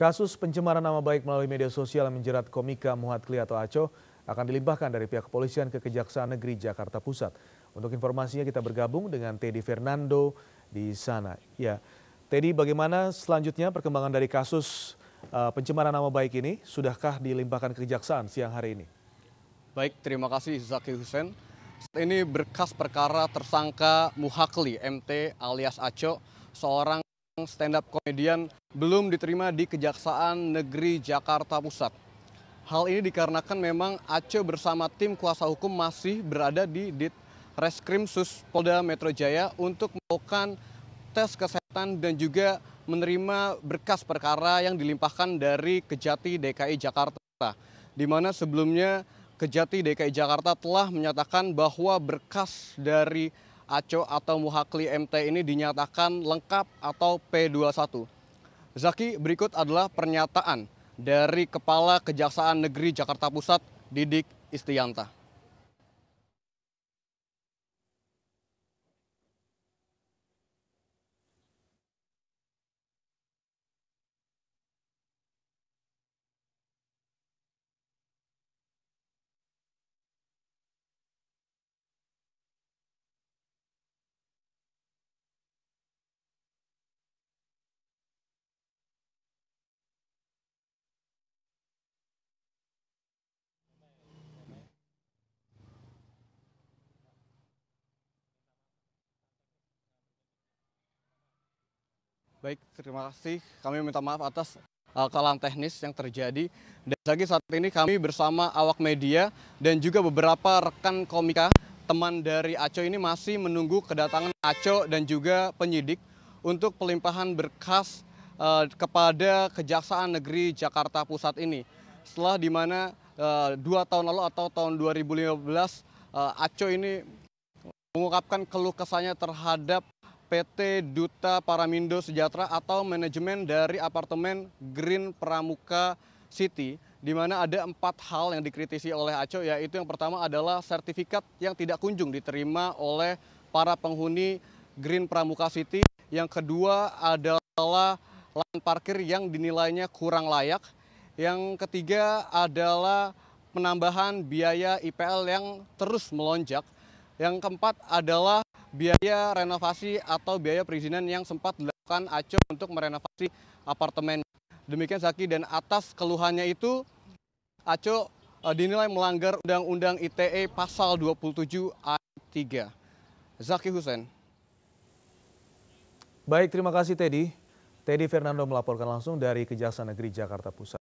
Kasus pencemaran nama baik melalui media sosial yang menjerat komika Muhammad Kli atau Aco akan dilimpahkan dari pihak kepolisian ke Kejaksaan Negeri Jakarta Pusat. Untuk informasinya kita bergabung dengan Teddy Fernando di sana. Ya, Teddy bagaimana selanjutnya perkembangan dari kasus uh, pencemaran nama baik ini? Sudahkah dilimpahkan ke Kejaksaan siang hari ini? Baik, terima kasih Zaki Hussein. ini berkas perkara tersangka Muhakli MT alias Aco, seorang stand up komedian belum diterima di Kejaksaan Negeri Jakarta Pusat. Hal ini dikarenakan memang Aceh bersama tim kuasa hukum masih berada di Dit Reskrim Sus Polda Metro Jaya untuk melakukan tes kesehatan dan juga menerima berkas perkara yang dilimpahkan dari Kejati DKI Jakarta. Di mana sebelumnya Kejati DKI Jakarta telah menyatakan bahwa berkas dari Aco atau Muhakli MT ini dinyatakan lengkap atau P21. Zaki, berikut adalah pernyataan dari Kepala Kejaksaan Negeri Jakarta Pusat, Didik Istianta. Baik, terima kasih. Kami minta maaf atas eh, kesalahan teknis yang terjadi. Dan lagi saat ini kami bersama awak media dan juga beberapa rekan komika teman dari Aco ini masih menunggu kedatangan Aco dan juga penyidik untuk pelimpahan berkas uh, kepada Kejaksaan Negeri Jakarta Pusat ini. Setelah di mana uh, dua tahun lalu atau tahun 2015 uh, Aco ini mengungkapkan keluh kesahnya terhadap PT Duta Paramindo Sejahtera atau manajemen dari apartemen Green Pramuka City di mana ada empat hal yang dikritisi oleh Aco yaitu yang pertama adalah sertifikat yang tidak kunjung diterima oleh para penghuni Green Pramuka City. Yang kedua adalah lahan parkir yang dinilainya kurang layak. Yang ketiga adalah penambahan biaya IPL yang terus melonjak. Yang keempat adalah biaya renovasi atau biaya perizinan yang sempat dilakukan Aco untuk merenovasi apartemen. Demikian Zaki dan atas keluhannya itu Aco eh, dinilai melanggar Undang-Undang ITE Pasal 27 ayat 3. Zaki Husen. Baik, terima kasih Teddy. Teddy Fernando melaporkan langsung dari Kejaksaan Negeri Jakarta Pusat.